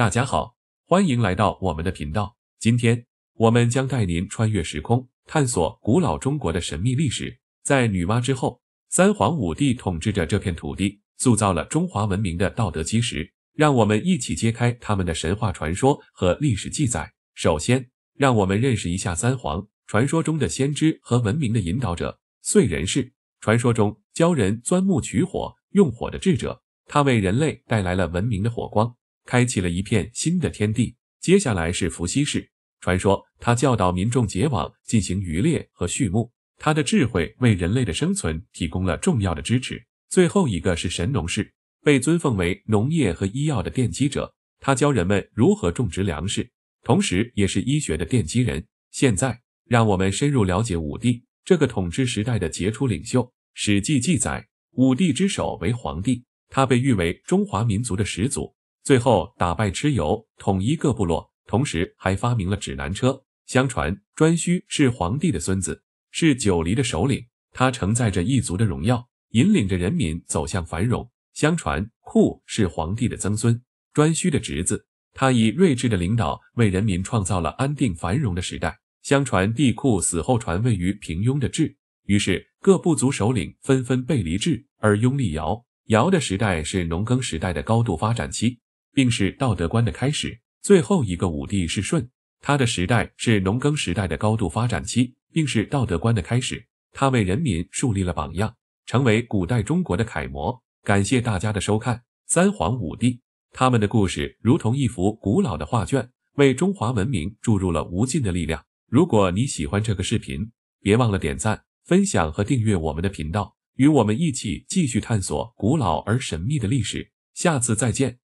大家好，欢迎来到我们的频道。今天我们将带您穿越时空，探索古老中国的神秘历史。在女娲之后，三皇五帝统治着这片土地，塑造了中华文明的道德基石。让我们一起揭开他们的神话传说和历史记载。首先，让我们认识一下三皇传说中的先知和文明的引导者燧人氏。传说中，教人钻木取火、用火的智者，他为人类带来了文明的火光。开启了一片新的天地。接下来是伏羲氏，传说他教导民众结网，进行渔猎和畜牧，他的智慧为人类的生存提供了重要的支持。最后一个是神农氏，被尊奉为农业和医药的奠基者，他教人们如何种植粮食，同时也是医学的奠基人。现在，让我们深入了解五帝这个统治时代的杰出领袖。《史记》记载，五帝之首为黄帝，他被誉为中华民族的始祖。最后打败蚩尤，统一各部落，同时还发明了指南车。相传颛顼是黄帝的孙子，是九黎的首领，他承载着一族的荣耀，引领着人民走向繁荣。相传喾是黄帝的曾孙，颛顼的侄子，他以睿智的领导为人民创造了安定繁荣的时代。相传帝喾死后传位于平庸的挚，于是各部族首领纷纷背离智而拥立尧。尧的时代是农耕时代的高度发展期。并是道德观的开始。最后一个五帝是舜，他的时代是农耕时代的高度发展期，并是道德观的开始。他为人民树立了榜样，成为古代中国的楷模。感谢大家的收看。三皇五帝他们的故事如同一幅古老的画卷，为中华文明注入了无尽的力量。如果你喜欢这个视频，别忘了点赞、分享和订阅我们的频道，与我们一起继续探索古老而神秘的历史。下次再见。